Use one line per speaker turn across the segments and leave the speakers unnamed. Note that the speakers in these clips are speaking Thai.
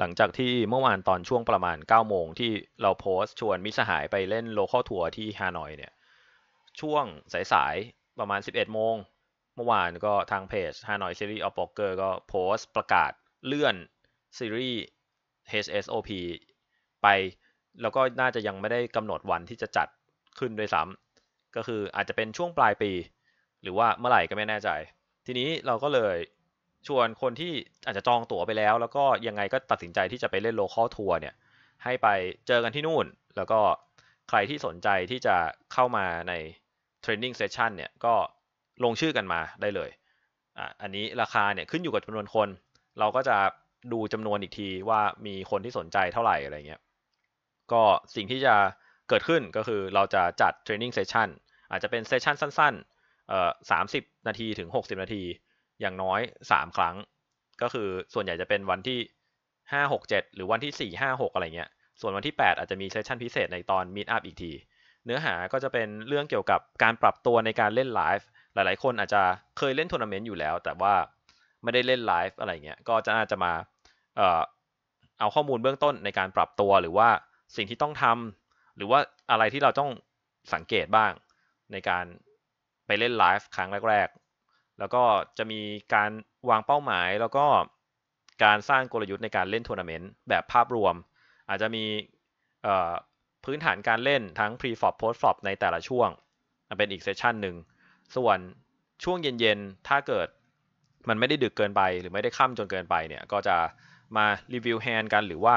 หลังจากที่เมื่อวานตอนช่วงประมาณ 9 โมงที่เราโพสชวนมิสหายไปเล่นโลคอลทัวร์ที่ฮานอยเนี่ยช่วงสายๆประมาณ 11 โมง เมื่อวานก็ทางเพจฮานอยซีรีส์ออฟบ็อกเกอร์ก็โพสประกาศเลื่อนซีรีส์ HSOP ไป แล้วก็น่าจะยังไม่ได้กำหนดวันที่จะจัดขึ้นด้วยซ้ำก็คืออาจจะเป็นช่วงปลายปี หรือว่าเมื่อไหร่ก็ไม่แน่ใจ ทีนี้เราก็เลยชวนคนที่อาจจะจองตั๋วไปแล้ว แล้วก็ยังไงก็ตัดสินใจที่จะไปเล่นโลคอลทัวร์เนี่ยให้ไปเจอกันที่นู่น แล้วก็ใครที่สนใจที่จะเข้ามาในเทรนนิ่งเซสชันเนี่ยก็ลงชื่อกันมาได้เลยอ่ะอันนี้ราคาเนี่ยขึ้นอยู่กับจำนวนคน เราก็จะดูจำนวนอีกทีว่ามีคนที่สนใจเท่าไหร่อะไรเงี้ยก็สิ่งที่จะเกิดขึ้นก็คือเราจะจัดเทรนนิ่งเซสชันอาจจะเป็นเซสชันสั้นๆเอ่อสานาทีถึง 60 นาทีอย่างน้อยสามครั้ง ก็คือส่วนใหญ่จะเป็นวันที่ห้าหกเจ็ดหรือวันที่สี่ห้าหกอะไรเงี้ย ส่วนวันที่แปดอาจจะมีเซสชันพิเศษในตอนมีดอัพอีกที เนื้อหาก็จะเป็นเรื่องเกี่ยวกับการปรับตัวในการเล่นไลฟ์หลาย ๆ คนอาจจะเคยเล่นทัวร์นาเมนต์อยู่แล้ว แต่ว่าไม่ได้เล่นไลฟ์อะไรเงี้ย ก็จะอาจจะมาเอ่อเอาข้อมูลเบื้องต้นในการปรับตัวหรือว่าสิ่งที่ต้องทำ หรือว่าอะไรที่เราต้องสังเกตบ้างในการไปเล่นไลฟ์ครั้งแรกแล้วก็จะมีการวางเป้าหมายแล้วก็การสร้างกลยุทธ์ในการเล่นทัวร์นาเมนต์ แบบภาพรวม อาจจะมีพื้นฐานการเล่นทั้ง Pre-flop Post-flop ในแต่ละช่วงเป็นอีกเซสชันหนึ่ง ส่วนช่วงเย็นๆถ้าเกิดมันไม่ได้ดึกเกินไป หรือไม่ได้ค่ำจนเกินไปเนี่ยก็จะมารีวิวแฮนด์กัน หรือว่า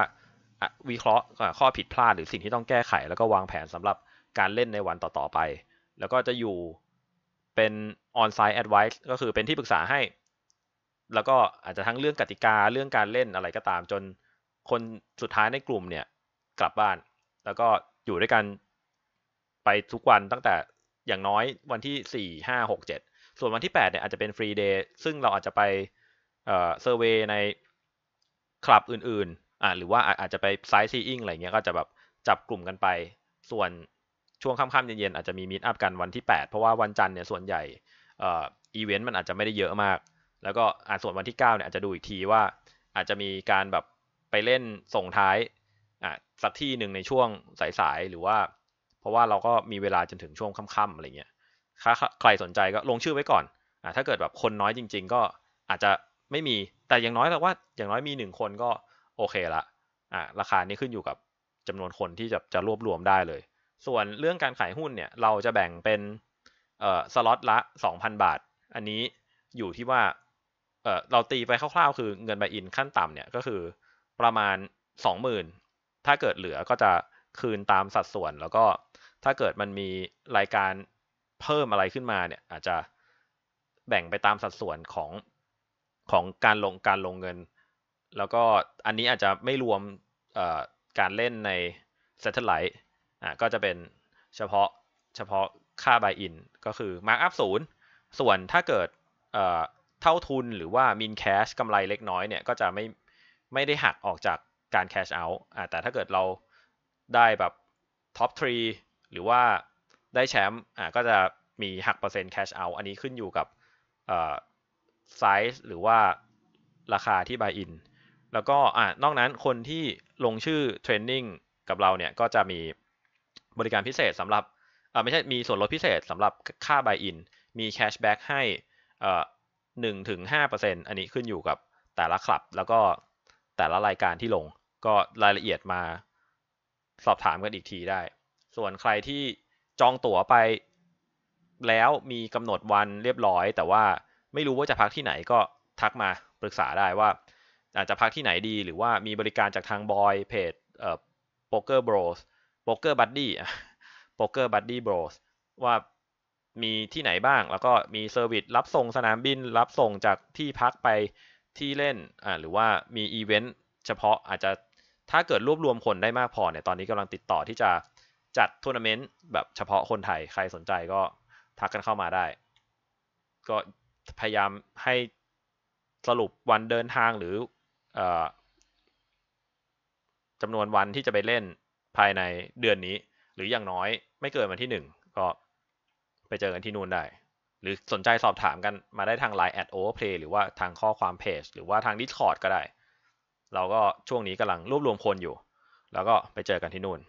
วิเคราะห์ข้อผิดพลาดหรือสิ่งที่ต้องแก้ไขแล้วก็วางแผนสำหรับการเล่นในวันต่อๆไป แล้วก็จะอยู่เป็น on-site advice ก็คือเป็นที่ปรึกษาให้ แล้วก็อาจจะทั้งเรื่องกติกา เรื่องการเล่นอะไรก็ตามจนคนสุดท้ายในกลุ่มเนี่ยกลับบ้าน แล้วก็อยู่ด้วยกันไปทุกวันตั้งแต่อย่างน้อยวันที่4 5 6 7 ส่วนวันที่ 8 เนี่ยอาจจะเป็นฟรีเดย์ซึ่งเราอาจจะไปเซอร์เวยใน คลับอื่นๆอ่าหรือว่าอาจจะไปไซต์ซีอิงอะไรเงี้ย ก็จะแบบจับกลุ่มกันไป ส่วนช่วงค่ำๆเย็น ๆ อาจจะมีมีดอัพกันวันที่ 8 เพราะว่าวันจันทร์เนี่ยส่วนใหญ่อีเวนต์มันอาจจะไม่ได้เยอะมาก แล้วก็อาจส่วนวันที่9เนี่ยอาจจะดูอีกทีว่า อาจจะมีการแบบไปเล่นส่งท้ายอ่ะสักที่หนึ่งในช่วงสาย ๆ หรือว่า เพราะว่าเราก็มีเวลาจนถึงช่วงค่ำๆอะไรเงี้ยถ้าใครสนใจก็ลงชื่อไว้ก่อนอ่ะถ้าเกิดแบบคนน้อยจริง ๆ ก็อาจจะไม่มีแต่อย่างน้อยล้วว่าอย่างน้อยมีหนึ่งคนก็โอเคละอ่ะ ราคานี้ขึ้นอยู่กับจำนวนคนที่จะจะรวบรวมได้เลยส่วนเรื่องการขายหุ้นเนี่ยเราจะแบ่งเป็นเอ่อสล็อตละ2,000บาท อันนี้อยู่ที่ว่าเอ่อเราตีไปคร่าวๆคือเงินใบอินขั้นต่ำเนี่ยก็คือประมาณ20,000ถ้าเกิดเหลือก็จะคืนตามสัดส่วน แล้วก็ถ้าเกิดมันมีรายการเพิ่มอะไรขึ้นมาเนี่ยอาจจะแบ่งไปตามสัดส่วนของของการลงการลงเงิน แล้วก็อันนี้อาจจะไม่รวมการเล่นในเซเ a อร์ไลท์่าก็จะเป็นเฉพาะเฉพาะค่า buy in ก็คือ markup ศูนย์ส่วนถ้าเกิดเอ่อเท่าทุนหรือว่า min cash กำไรเล็กน้อยเนี่ยก็จะไม่ไม่ได้หักออกจากการ cash out อ่าแต่ถ้าเกิดเราได้แบบ top 3 หรือว่าได้แชมป์อ่าก็จะมีหักเปอร์เซ็นต์ cash out อันนี้ขึ้นอยู่กับเอ่อ size หรือว่าราคาที่ buy in แล้วก็อ่านอกนั้นคนที่ลงชื่อเทรนนิ่งกับเราเนี่ยก็จะมีบริการพิเศษสำหรับออไม่ใช่มีส่วนลดพิเศษสำหรับค่าใบอินมีแคชแบ็กให้อ่หนึ่งถึงห้าเปอร์เซ็นอันนี้ขึ้นอยู่กับแต่ละคลับแล้วก็แต่ละรายการที่ลง ก็รายละเอียดมาสอบถามกันอีกทีได้ ส่วนใครที่จองตั๋วไปแล้วมีกำหนดวันเรียบร้อย แต่ว่าไม่รู้ว่าจะพักที่ไหนก็ทักมาปรึกษาได้ว่า อาจจะพักที่ไหนดีหรือว่ามีบริการจากทางบอยเพจเอ่อโปเกอร์บรสโป๊กเกอร์บัดดี้โป๊กเกอร์บัดดี้บรสว่ามีที่ไหนบ้าง แล้วก็มีเซอร์วิสรับส่งสนามบิน รับส่งจากที่พักไปที่เล่นอ่าหรือว่ามีอีเวนต์เฉพาะ อาจจะ ถ้าเกิดรวบรวมคนได้มากพอเนี่ย ตอนนี้กำลังติดต่อที่จะจัดทัวร์นาเมนต์แบบเฉพาะคนไทย ใครสนใจก็ทักกันเข้ามาได้ ก็พยายามให้สรุปวันเดินทางหรือจำนวนวันที่จะไปเล่นภายในเดือนนี้หรืออย่างน้อยไม่เกินวันที่ 1 ก็ไปเจอกันที่นู่นได้ หรือสนใจสอบถามกันมาได้ทาง Line at Overplay หรือว่าทางข้อความเพจหรือว่าทาง Discord ก็ได้ เราก็ช่วงนี้กำลังรวบรวมคนอยู่ แล้วก็ไปเจอกันที่นู่น